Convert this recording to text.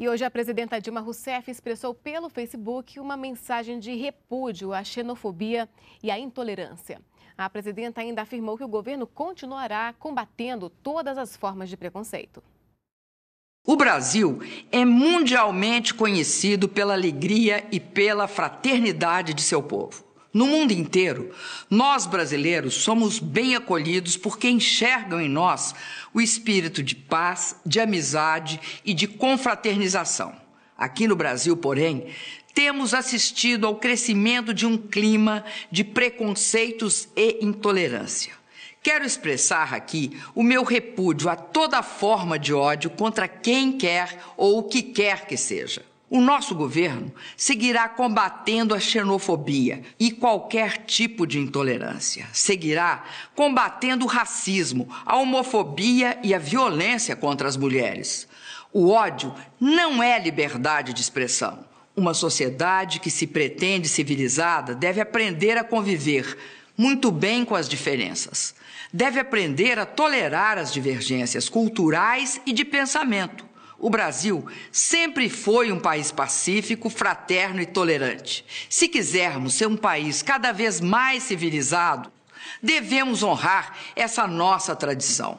E hoje a presidenta Dilma Rousseff expressou pelo Facebook uma mensagem de repúdio à xenofobia e à intolerância. A presidenta ainda afirmou que o governo continuará combatendo todas as formas de preconceito. O Brasil é mundialmente conhecido pela alegria e pela fraternidade de seu povo. No mundo inteiro, nós brasileiros somos bem acolhidos porque enxergam em nós o espírito de paz, de amizade e de confraternização. Aqui no Brasil, porém, temos assistido ao crescimento de um clima de preconceitos e intolerância. Quero expressar aqui o meu repúdio a toda forma de ódio contra quem quer ou o que quer que seja. O nosso governo seguirá combatendo a xenofobia e qualquer tipo de intolerância. Seguirá combatendo o racismo, a homofobia e a violência contra as mulheres. O ódio não é liberdade de expressão. Uma sociedade que se pretende civilizada deve aprender a conviver muito bem com as diferenças. Deve aprender a tolerar as divergências culturais e de pensamento o Brasil sempre foi um país pacífico, fraterno e tolerante. Se quisermos ser um país cada vez mais civilizado, devemos honrar essa nossa tradição.